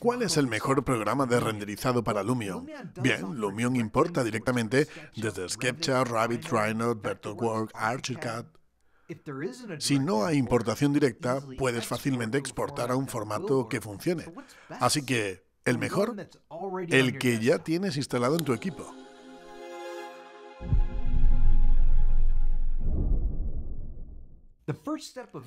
¿Cuál es el mejor programa de renderizado para Lumion? Bien, Lumion importa directamente desde SketchUp, Rabbit, Rhino, Work, Archicad... Si no hay importación directa, puedes fácilmente exportar a un formato que funcione. Así que, el mejor, el que ya tienes instalado en tu equipo.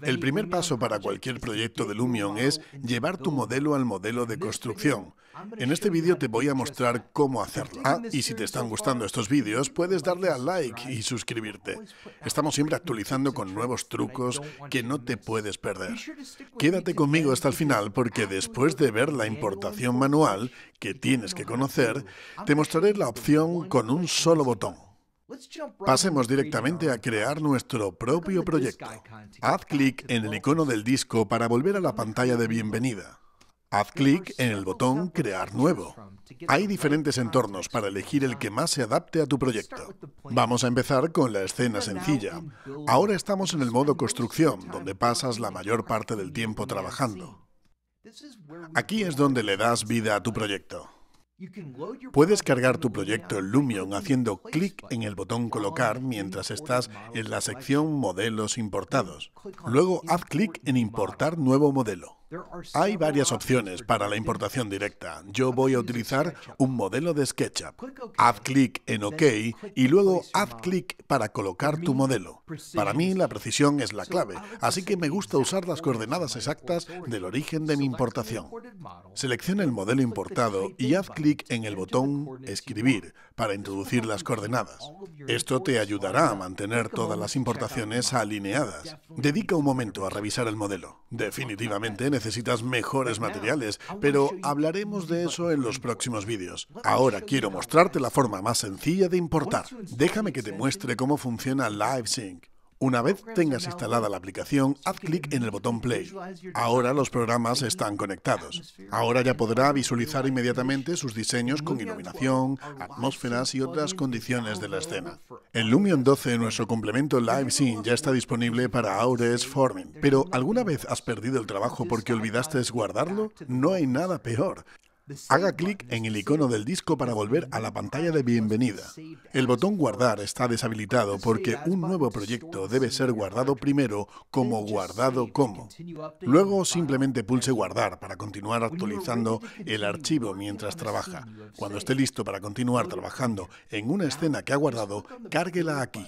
El primer paso para cualquier proyecto de Lumion es llevar tu modelo al modelo de construcción. En este vídeo te voy a mostrar cómo hacerlo. y si te están gustando estos vídeos, puedes darle a like y suscribirte. Estamos siempre actualizando con nuevos trucos que no te puedes perder. Quédate conmigo hasta el final porque después de ver la importación manual, que tienes que conocer, te mostraré la opción con un solo botón. Pasemos directamente a crear nuestro propio proyecto. Haz clic en el icono del disco para volver a la pantalla de bienvenida. Haz clic en el botón Crear nuevo. Hay diferentes entornos para elegir el que más se adapte a tu proyecto. Vamos a empezar con la escena sencilla. Ahora estamos en el modo construcción, donde pasas la mayor parte del tiempo trabajando. Aquí es donde le das vida a tu proyecto. Puedes cargar tu proyecto en Lumion haciendo clic en el botón Colocar mientras estás en la sección Modelos importados. Luego haz clic en Importar nuevo modelo. Hay varias opciones para la importación directa. Yo voy a utilizar un modelo de SketchUp. Haz clic en OK y luego haz clic para colocar tu modelo. Para mí la precisión es la clave, así que me gusta usar las coordenadas exactas del origen de mi importación. Selecciona el modelo importado y haz clic en el botón Escribir para introducir las coordenadas. Esto te ayudará a mantener todas las importaciones alineadas. Dedica un momento a revisar el modelo. Definitivamente necesitas mejores materiales, pero hablaremos de eso en los próximos vídeos. Ahora quiero mostrarte la forma más sencilla de importar. Déjame que te muestre cómo funciona LiveSync. Una vez tengas instalada la aplicación, haz clic en el botón Play. Ahora los programas están conectados. Ahora ya podrá visualizar inmediatamente sus diseños con iluminación, atmósferas y otras condiciones de la escena. En Lumion 12, nuestro complemento Live Scene, ya está disponible para Aures Forming. Pero ¿alguna vez has perdido el trabajo porque olvidaste guardarlo? No hay nada peor. Haga clic en el icono del disco para volver a la pantalla de bienvenida. El botón guardar está deshabilitado porque un nuevo proyecto debe ser guardado primero como guardado como. Luego simplemente pulse guardar para continuar actualizando el archivo mientras trabaja. Cuando esté listo para continuar trabajando en una escena que ha guardado, cárguela aquí.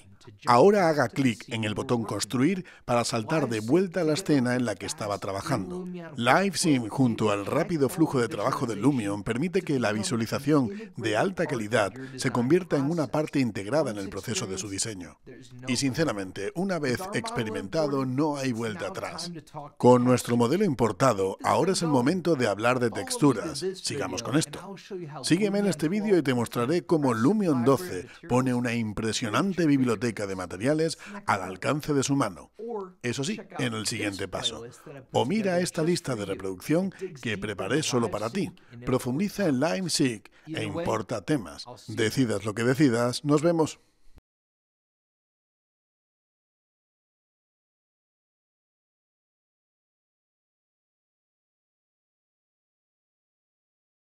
Ahora haga este clic en el botón Construir para saltar de vuelta a la escena en la que estaba trabajando. LiveSim junto al rápido flujo de trabajo de Lumion permite que la este visualización de alta calidad se convierta en una parte integrada en el proceso de su diseño. Y sinceramente, una vez experimentado, no hay vuelta atrás. Con nuestro modelo importado, ahora es el momento de hablar de texturas. Sigamos con esto. Sígueme en este vídeo y te mostraré cómo Lumion 12 pone una impresionante biblioteca de materiales al alcance de su mano. Eso sí, en el siguiente paso. O mira esta lista de reproducción que preparé solo para ti. Profundiza en Lime e importa temas. Decidas lo que decidas, nos vemos.